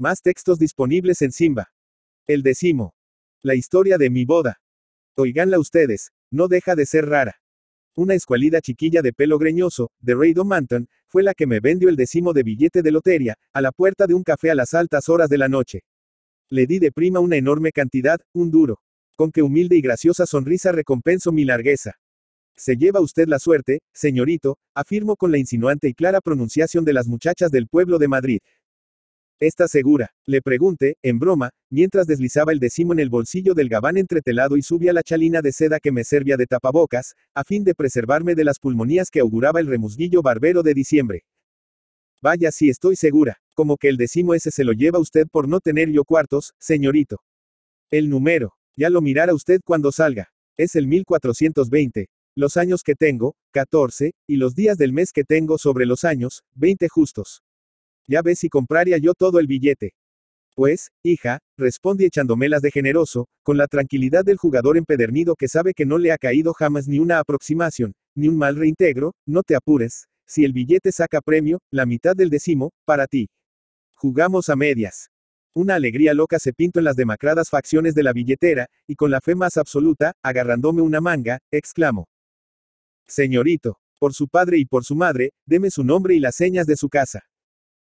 Más textos disponibles en Simba. El décimo. La historia de mi boda. Oiganla ustedes, no deja de ser rara. Una escualida chiquilla de pelo greñoso, de Raydo Manton, fue la que me vendió el décimo de billete de lotería, a la puerta de un café a las altas horas de la noche. Le di de prima una enorme cantidad, un duro. Con que humilde y graciosa sonrisa recompenso mi largueza. Se lleva usted la suerte, señorito, afirmo con la insinuante y clara pronunciación de las muchachas del pueblo de Madrid, Está segura? Le pregunté, en broma, mientras deslizaba el decimo en el bolsillo del gabán entretelado y subía la chalina de seda que me servía de tapabocas, a fin de preservarme de las pulmonías que auguraba el remusguillo barbero de diciembre. Vaya si estoy segura, como que el decimo ese se lo lleva usted por no tener yo cuartos, señorito. El número, ya lo mirará usted cuando salga. Es el 1420. Los años que tengo, 14, y los días del mes que tengo sobre los años, 20 justos. Ya ves si compraría yo todo el billete. Pues, hija, responde echándome las de generoso, con la tranquilidad del jugador empedernido que sabe que no le ha caído jamás ni una aproximación, ni un mal reintegro, no te apures, si el billete saca premio, la mitad del décimo, para ti. Jugamos a medias. Una alegría loca se pintó en las demacradas facciones de la billetera, y con la fe más absoluta, agarrándome una manga, exclamo. Señorito, por su padre y por su madre, deme su nombre y las señas de su casa.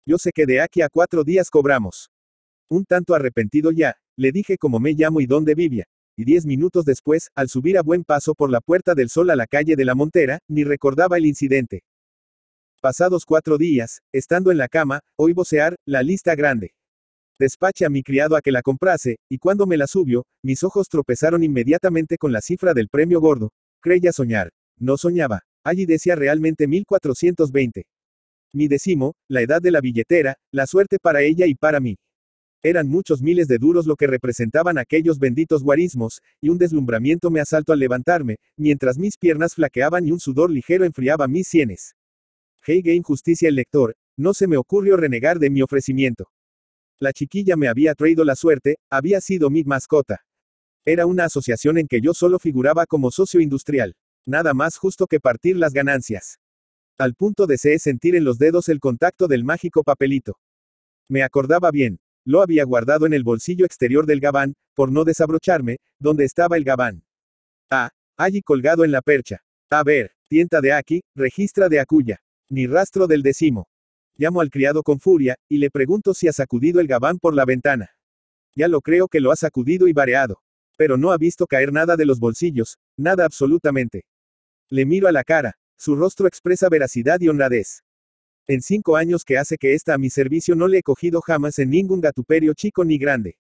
Yo sé que de aquí a cuatro días cobramos. Un tanto arrepentido ya, le dije cómo me llamo y dónde vivía. Y diez minutos después, al subir a buen paso por la Puerta del Sol a la calle de la Montera, ni recordaba el incidente. Pasados cuatro días, estando en la cama, oí vocear, la lista grande. Despache a mi criado a que la comprase, y cuando me la subió, mis ojos tropezaron inmediatamente con la cifra del premio gordo. Creía soñar. No soñaba. Allí decía realmente 1420 mi décimo, la edad de la billetera, la suerte para ella y para mí. Eran muchos miles de duros lo que representaban aquellos benditos guarismos, y un deslumbramiento me asaltó al levantarme, mientras mis piernas flaqueaban y un sudor ligero enfriaba mis sienes. Heige injusticia el lector, no se me ocurrió renegar de mi ofrecimiento. La chiquilla me había traído la suerte, había sido mi mascota. Era una asociación en que yo solo figuraba como socio industrial. Nada más justo que partir las ganancias. Al punto deseé sentir en los dedos el contacto del mágico papelito. Me acordaba bien. Lo había guardado en el bolsillo exterior del gabán, por no desabrocharme, donde estaba el gabán. Ah, allí colgado en la percha. A ver, tienta de aquí, registra de acuya. Ni rastro del decimo. Llamo al criado con furia, y le pregunto si ha sacudido el gabán por la ventana. Ya lo creo que lo ha sacudido y vareado. Pero no ha visto caer nada de los bolsillos, nada absolutamente. Le miro a la cara, su rostro expresa veracidad y honradez. En cinco años que hace que está a mi servicio no le he cogido jamás en ningún gatuperio chico ni grande.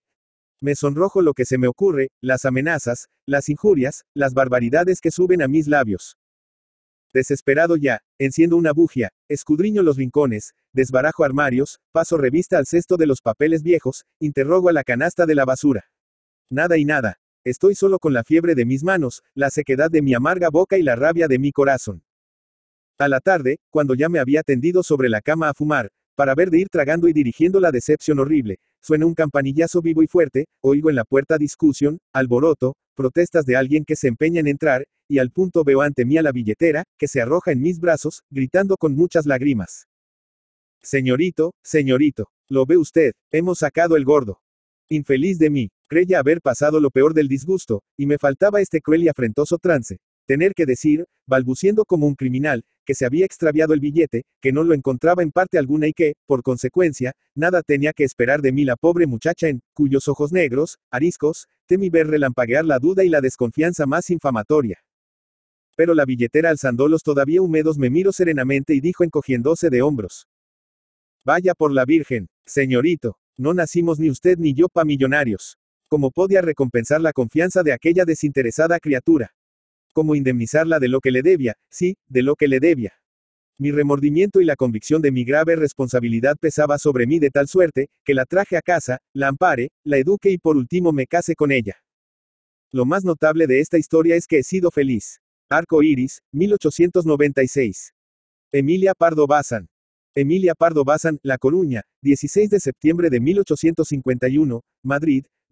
Me sonrojo lo que se me ocurre, las amenazas, las injurias, las barbaridades que suben a mis labios. Desesperado ya, enciendo una bujía, escudriño los rincones, desbarajo armarios, paso revista al cesto de los papeles viejos, interrogo a la canasta de la basura. Nada y nada, estoy solo con la fiebre de mis manos, la sequedad de mi amarga boca y la rabia de mi corazón. A la tarde, cuando ya me había tendido sobre la cama a fumar, para ver de ir tragando y dirigiendo la decepción horrible, suena un campanillazo vivo y fuerte, oigo en la puerta discusión, alboroto, protestas de alguien que se empeña en entrar, y al punto veo ante mí a la billetera, que se arroja en mis brazos, gritando con muchas lágrimas. Señorito, señorito, lo ve usted, hemos sacado el gordo. Infeliz de mí, creía haber pasado lo peor del disgusto, y me faltaba este cruel y afrentoso trance, Tener que decir, balbuciendo como un criminal, que se había extraviado el billete, que no lo encontraba en parte alguna y que, por consecuencia, nada tenía que esperar de mí la pobre muchacha en cuyos ojos negros, ariscos, temí ver relampaguear la duda y la desconfianza más infamatoria. Pero la billetera alzándolos todavía húmedos me miró serenamente y dijo encogiéndose de hombros. Vaya por la Virgen, señorito, no nacimos ni usted ni yo pa millonarios. ¿Cómo podía recompensar la confianza de aquella desinteresada criatura? cómo indemnizarla de lo que le debía, sí, de lo que le debía. Mi remordimiento y la convicción de mi grave responsabilidad pesaba sobre mí de tal suerte, que la traje a casa, la ampare, la eduque y por último me case con ella. Lo más notable de esta historia es que he sido feliz. Arco Iris, 1896. Emilia Pardo Bazán. Emilia Pardo Bazán, La Coruña, 16 de septiembre de 1851, Madrid,